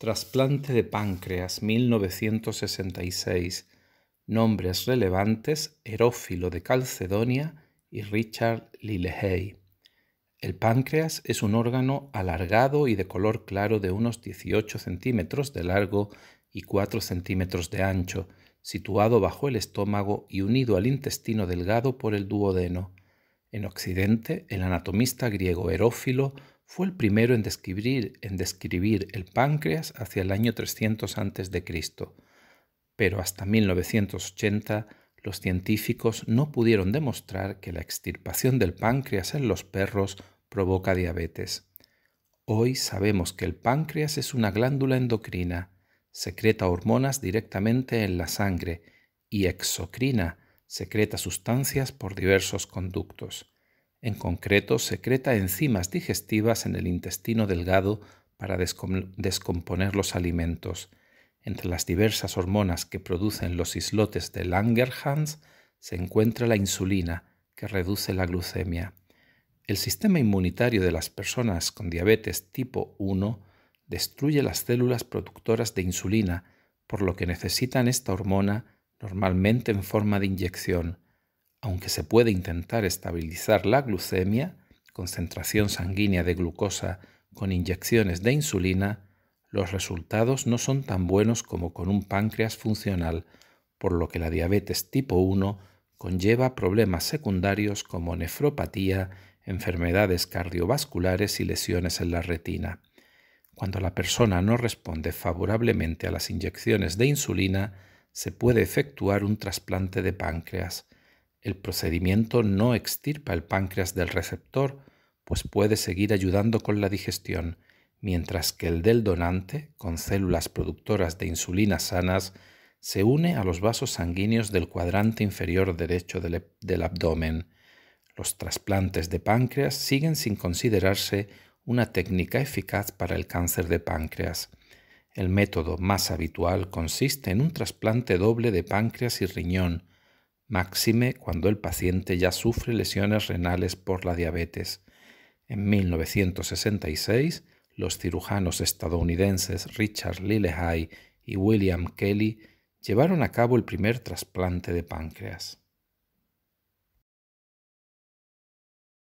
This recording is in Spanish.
Trasplante de páncreas 1966. Nombres relevantes: Herófilo de Calcedonia y Richard Lillehey. El páncreas es un órgano alargado y de color claro de unos 18 centímetros de largo y 4 centímetros de ancho, situado bajo el estómago y unido al intestino delgado por el duodeno. En Occidente, el anatomista griego Herófilo fue el primero en describir, en describir el páncreas hacia el año 300 a.C., pero hasta 1980 los científicos no pudieron demostrar que la extirpación del páncreas en los perros provoca diabetes. Hoy sabemos que el páncreas es una glándula endocrina, secreta hormonas directamente en la sangre y exocrina, secreta sustancias por diversos conductos en concreto secreta enzimas digestivas en el intestino delgado para descomponer los alimentos. Entre las diversas hormonas que producen los islotes de Langerhans se encuentra la insulina, que reduce la glucemia. El sistema inmunitario de las personas con diabetes tipo 1 destruye las células productoras de insulina, por lo que necesitan esta hormona normalmente en forma de inyección aunque se puede intentar estabilizar la glucemia, concentración sanguínea de glucosa con inyecciones de insulina, los resultados no son tan buenos como con un páncreas funcional, por lo que la diabetes tipo 1 conlleva problemas secundarios como nefropatía, enfermedades cardiovasculares y lesiones en la retina. Cuando la persona no responde favorablemente a las inyecciones de insulina, se puede efectuar un trasplante de páncreas, el procedimiento no extirpa el páncreas del receptor, pues puede seguir ayudando con la digestión, mientras que el del donante, con células productoras de insulina sanas, se une a los vasos sanguíneos del cuadrante inferior derecho del, del abdomen. Los trasplantes de páncreas siguen sin considerarse una técnica eficaz para el cáncer de páncreas. El método más habitual consiste en un trasplante doble de páncreas y riñón, máxime cuando el paciente ya sufre lesiones renales por la diabetes. En 1966, los cirujanos estadounidenses Richard Lillehei y William Kelly llevaron a cabo el primer trasplante de páncreas.